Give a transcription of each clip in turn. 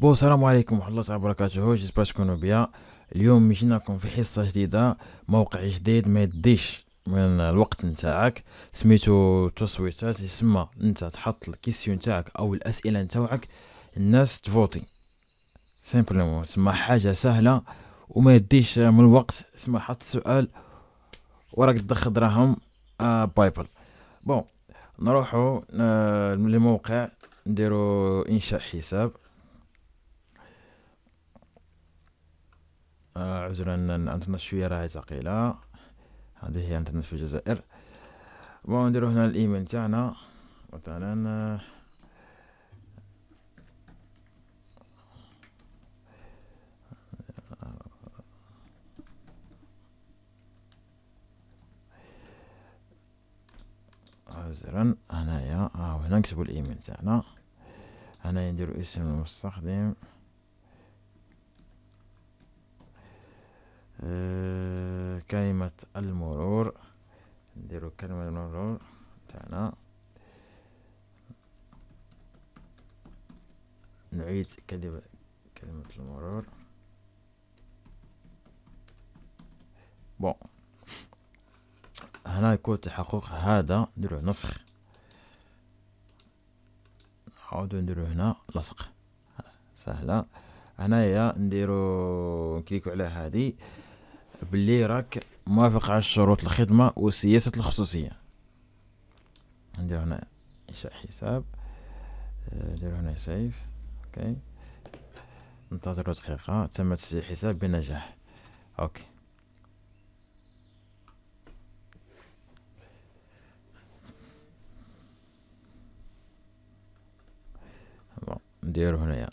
بو السلام عليكم ورحمه الله تعالى وبركاته جيسبر تكونوا بيا اليوم جيناكم في حصه جديده موقع جديد ما يديش من الوقت نتاعك سميتو تصويتات يسمى انت تحط الكيسيون نتاعك او الاسئله نتاعك الناس تفوتي سيمبلومون سما حاجه سهله وما يديش من الوقت سما حط سؤال وراك تدخل دراهم آه، بايبل بون نروحو للموقع آه، نديرو انشاء حساب عذرا الانترنت شويه راهي ثقيله هذه هي الانترنت في الجزائر ونديرو هنا الايميل تاعنا مثلا عذرا هنايا ها آه، هنا نكتبو الايميل تاعنا هنايا نديرو اسم المستخدم آه، كلمة المرور نديرو كلمة المرور تاعنا نعيد كلمة كلمة المرور بون هنا يكون تحقق هذا نديروه نسخ نعاودو نديرو هنا لصق سهلة هنايا نديرو نكليكو على هذه بلي راك موافق على شروط الخدمة وسياسة الخصوصية ندير هنا إنشاء حساب آه، ندير هنا سيف أوكي ننتظر دقيقة تم تسجيل حساب بنجاح أوكي نديرو هنايا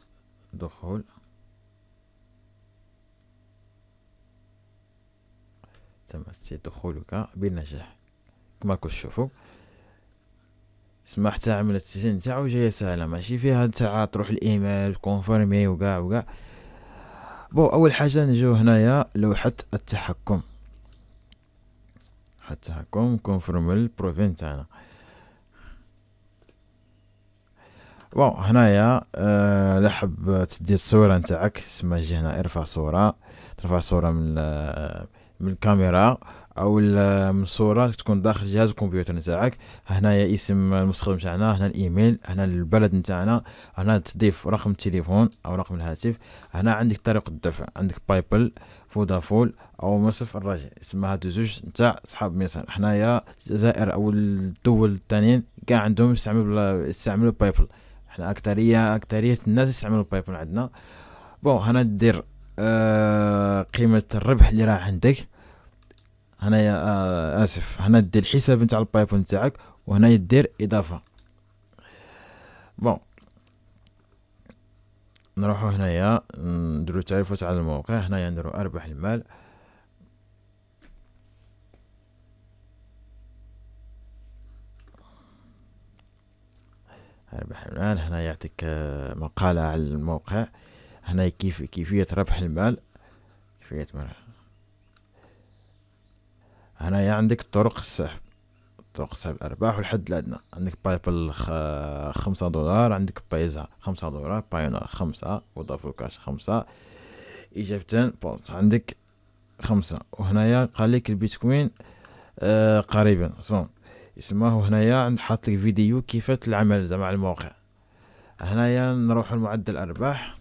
دخول دخولك بالنجاح كما راكم سما حتى عملت السجن تاعو جايه سهله ماشي فيها تاع تروح الايميل كونفيرمي وكاع وكاع بو اول حاجه نجيو هنايا لوحه التحكم التحكم كونفيرم البروفين تاعنا بون هنايا آه لا حاب تدير الصوره نتاعك سما جي هنا ارفع صوره ترفع صوره من آه من الكاميرا او من صوره تكون داخل جهاز الكمبيوتر نتاعك هنايا اسم المستخدم تاعنا هنا الايميل هنا البلد نتاعنا هنا تضيف رقم التليفون او رقم الهاتف هنا عندك طريقه الدفع عندك بايبل فودافول او مصرف الرجاء اسمها زوج نتاع صحاب ميسان حنايا الجزائر او الدول الثانيين كاع عندهم يستعملوا يستعملوا بايبل حنا اكثريه اكثريه الناس يستعملوا بايبل عندنا بون هنا دير آه قيمه الربح اللي راه عندك هنايا آه، اسف هنا دير الحساب نتاع البايبون نتاعك وهنا دير اضافه بون نروحو هنايا نديرو تعريفات على الموقع هنايا نديرو اربح المال اربح المال هنا يعطيك آه، مقالة على الموقع هنا كيف كيفية ربح المال كيفية ربح هنايا عندك طرق السحب طرق سحب الارباح والحد الادنى عندك بايبل خمسة دولار عندك بايزا خمسة دولار بايونر خمسة وضافو الكاش خمسة اجابتين بونت عندك خمسة وهنايا قال لك البيتكوين آه قريبا صون يسماه هنايا عند حاط لك فيديو كيف العمل زعما على الموقع هنايا نروح لمعدل الارباح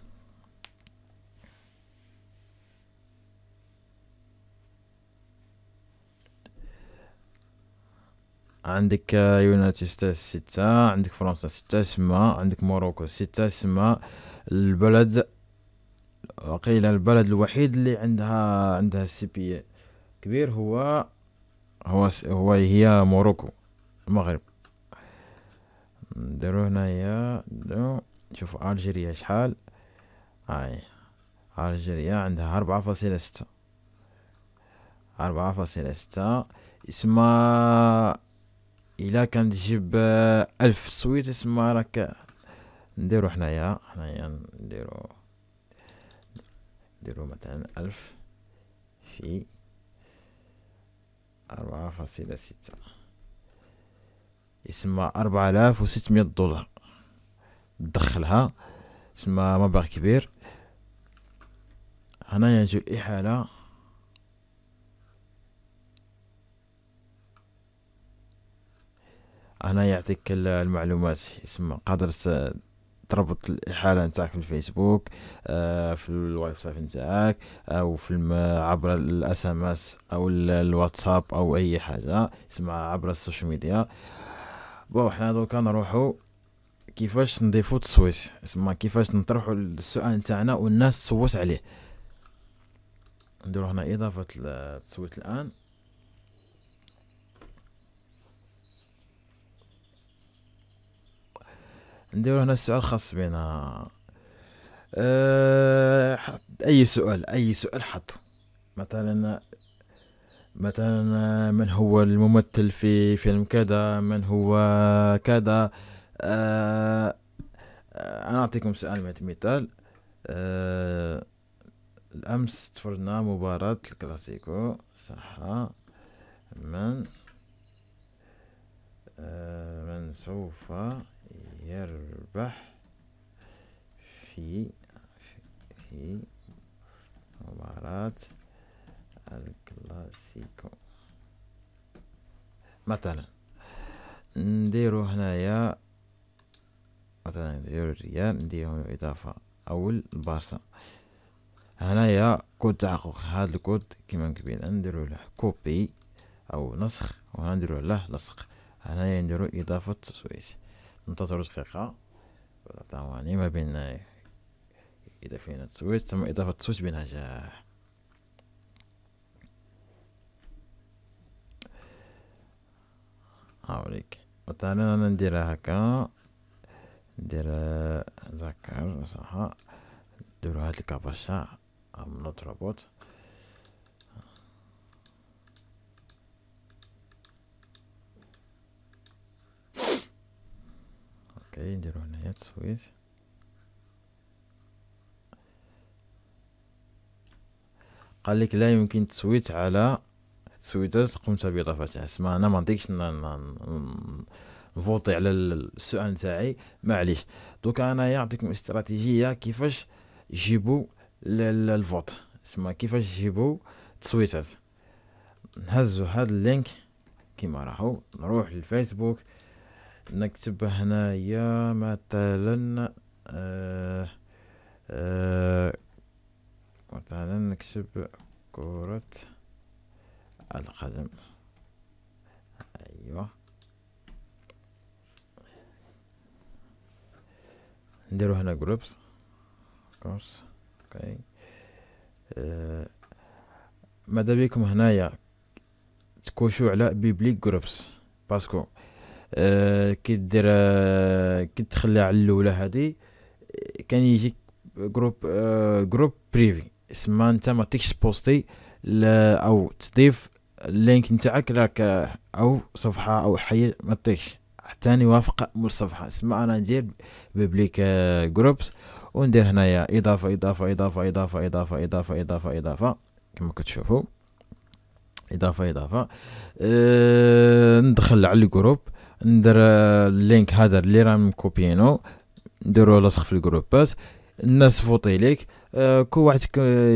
عندك يونايتد ستة ستة عندك فرنسا ستة سما عندك موروكو ستة سما البلد وقيل البلد الوحيد اللي عندها عندها سي بي إيه. كبير هو هو هو هي موروكو المغرب نديرو هنايا شوفوا الجيريا شحال هاي الجيريا عندها أربعة فاصلة ستة أربعة فاصلة ستة اسمها الا كان تجيب آه، ألف سويت تسمى راك نديرو حنايا حنايا نديرو نديرو مثلا ألف في أربعة فاصلة ستة يسمى أربعة آلاف وستمية دولار دخلها اسمها مبلغ كبير هنايا يجي الإحالة هنا يعطيك المعلومات اسم قادر تربط الاحاله نتاعك في الفيسبوك آه، في الواي سايت نتاعك او آه، في عبر الاس ام اس او الواتساب او اي حاجه اسمها عبر السوشيال ميديا بون حنا دوكا نروحو كيفاش نضيفو التصويت اسما كيفاش نطرحو السؤال نتاعنا والناس تصوت عليه نديرو هنا اضافه التصويت الان نديرو هنا السؤال خاص بينا أه اي سؤال اي سؤال حط مثلا مثلا من هو الممثل في فيلم كذا من هو كذا أه انا اعطيكم سؤال مثال أه الامس تفرجنا مباراة الكلاسيكو صح من أه من سوف يربح في في مباراة الكلاسيكو مثلا نديرو هنايا مثلا نديرو الريال نديرو إضافة أو البارسا هنايا كود تحقق هاد الكود كيما قبيل نديرو له كوبي أو نسخ و نديرو له لصق هنايا نديرو إضافة تسويس ننتظروا دقيقة عطاو ما بين إذا فينا التسويت تم إضافة التسويت بنجاح هاوليك مثلا أنا نديرها هكا ندير ذكر صح نديرو هاد الكاباشا أم نوت روبوت اوكي نديرو هنايا تصويت قال لك لا يمكن تصويت على تصويتات قمت باضافتها اسمع انا ما نعطيكش نفوتي على السؤال تاعي معليش دوكا انا نعطيكم استراتيجيه كيفاش جيبو الفوت اسمع كيفاش جيبو تصويتات نهزو هاد اللينك كيما راهو نروح للفيسبوك نكتب هنايا مثلا آه آه مثلا نكتب كرة القدم ايوه نديرو هنا جروبس كورس اوكي آه ماذا بكم هنايا تكوشو على بيبليك جروبس باسكو آه، كدير آه، كتخلى على الاولى هادي كان يجيك جروب جروب بريفي اسما انت ما تيكش بوستي او تضيف اللينك نتاعك راك آه، او صفحه او حاجه ما تيكش حتى يوافق مول الصفحه اسما انا ندير بيبليك جروبس وندير هنايا اضافه اضافه اضافه اضافه اضافه اضافه اضافه اضافه كما كتشوفوا اضافه اضافه أه ندخل على الجروب ندير آه، اللينك هذا اللي راه مكوبينو نديرو لصق في الجروبات الناس فوطي ليك آه، كل واحد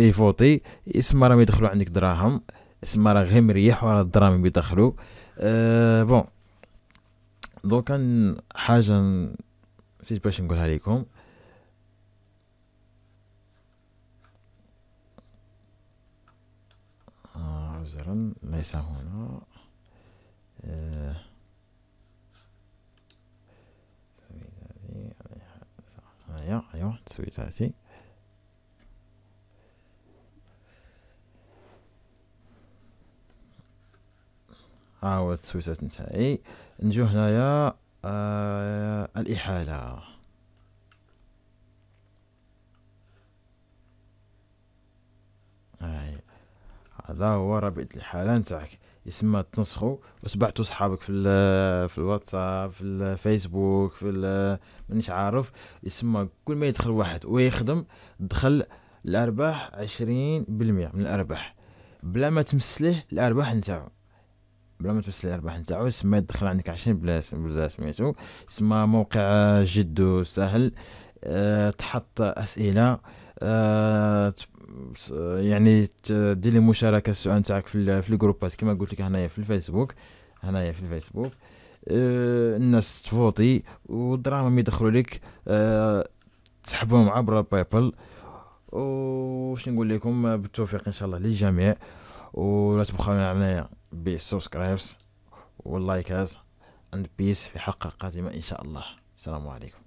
يفوطي اسما راهم يدخلوا عندك دراهم اسما راه غير مريح وراه الدراهم بيدخلوا آه بون دوكا حاجه نسيت باش نقولها لكم عذرا آه، ليس هنا تسويتاتي ها هو التسويتات نتاعي نجو هنايا آه الإحالة هاي هذا هو رابط الحالة نتاعك يسمى تنسخوا وسبعتوا صحابك في في الواتساب في الفيسبوك في مانيش عارف يسمى كل ما يدخل واحد ويخدم دخل الارباح عشرين بالمية من الارباح بلا ما تمسليه الارباح نتاعو بلا ما تمسليه الارباح نتاعو يسمى يدخل عندك عشرين بلا بلا سميتو يسمى موقع جد سهل أه تحط اسئله أه يعني دير لي مشاركه السؤال تاعك في في الجروبات كما قلت لك هنايا في الفيسبوك هنايا في الفيسبوك آه، الناس تفوتي والدراهم يدخلوا لك آه، تسحبهم عبر بايبل وش نقول لكم بالتوفيق ان شاء الله للجميع ولا تبخلونا علينا بالسبسكرايبس واللايكات اند بيس في حلقه قادمه ان شاء الله السلام عليكم